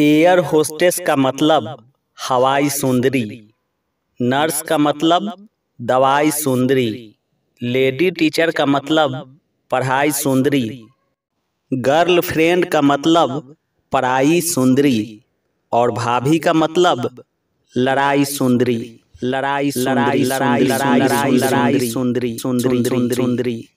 air hostess का मतलब हवाई सुंदरी नर्स का मतलब दवाई सुंदरी लेडी टीचर का मतलब पढ़ाई सुंदरी गर्ल फ्रेंड का मतलब पढ़ाई सुंदरी और भाभी का मतलब लड़ाई सुंदरी लड़ाई लड़ाई लड़ाई लड़ाई लड़ाई सुंदरी सुंदरी सुंदरी सुंदरी